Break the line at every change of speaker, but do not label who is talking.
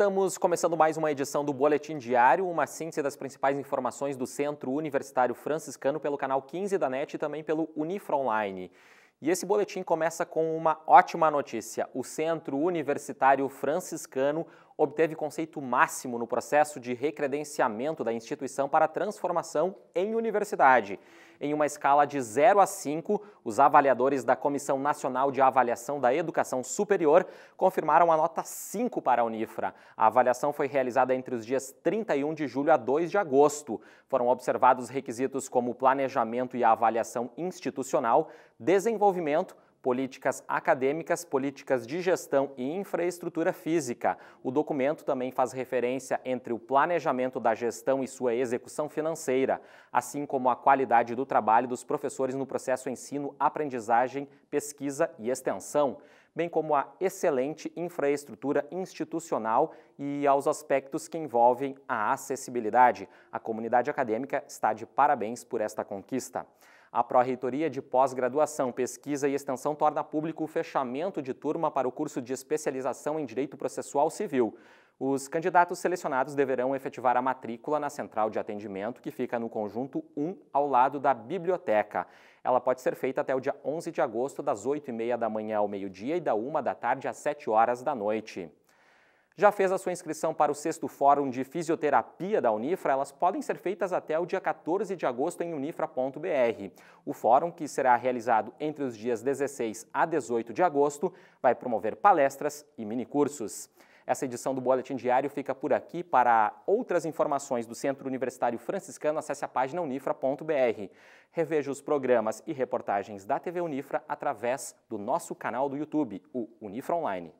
Estamos começando mais uma edição do Boletim Diário, uma síntese das principais informações do Centro Universitário Franciscano pelo canal 15 da NET e também pelo Unifra Online. E esse boletim começa com uma ótima notícia. O Centro Universitário Franciscano obteve conceito máximo no processo de recredenciamento da instituição para transformação em universidade. Em uma escala de 0 a 5, os avaliadores da Comissão Nacional de Avaliação da Educação Superior confirmaram a nota 5 para a Unifra. A avaliação foi realizada entre os dias 31 de julho a 2 de agosto. Foram observados requisitos como planejamento e avaliação institucional, desenvolvimento, políticas acadêmicas, políticas de gestão e infraestrutura física. O documento também faz referência entre o planejamento da gestão e sua execução financeira, assim como a qualidade do trabalho dos professores no processo ensino, aprendizagem, pesquisa e extensão, bem como a excelente infraestrutura institucional e aos aspectos que envolvem a acessibilidade. A comunidade acadêmica está de parabéns por esta conquista. A Pró-Reitoria de Pós-Graduação, Pesquisa e Extensão torna público o fechamento de turma para o curso de especialização em Direito Processual Civil. Os candidatos selecionados deverão efetivar a matrícula na central de atendimento, que fica no conjunto 1, ao lado da biblioteca. Ela pode ser feita até o dia 11 de agosto, das 8h30 da manhã ao meio-dia e da 1 da tarde às 7 horas da noite. Já fez a sua inscrição para o sexto Fórum de Fisioterapia da Unifra? Elas podem ser feitas até o dia 14 de agosto em unifra.br. O fórum, que será realizado entre os dias 16 a 18 de agosto, vai promover palestras e minicursos. Essa edição do Boletim Diário fica por aqui. Para outras informações do Centro Universitário Franciscano, acesse a página unifra.br. Reveja os programas e reportagens da TV Unifra através do nosso canal do YouTube, o Unifra Online.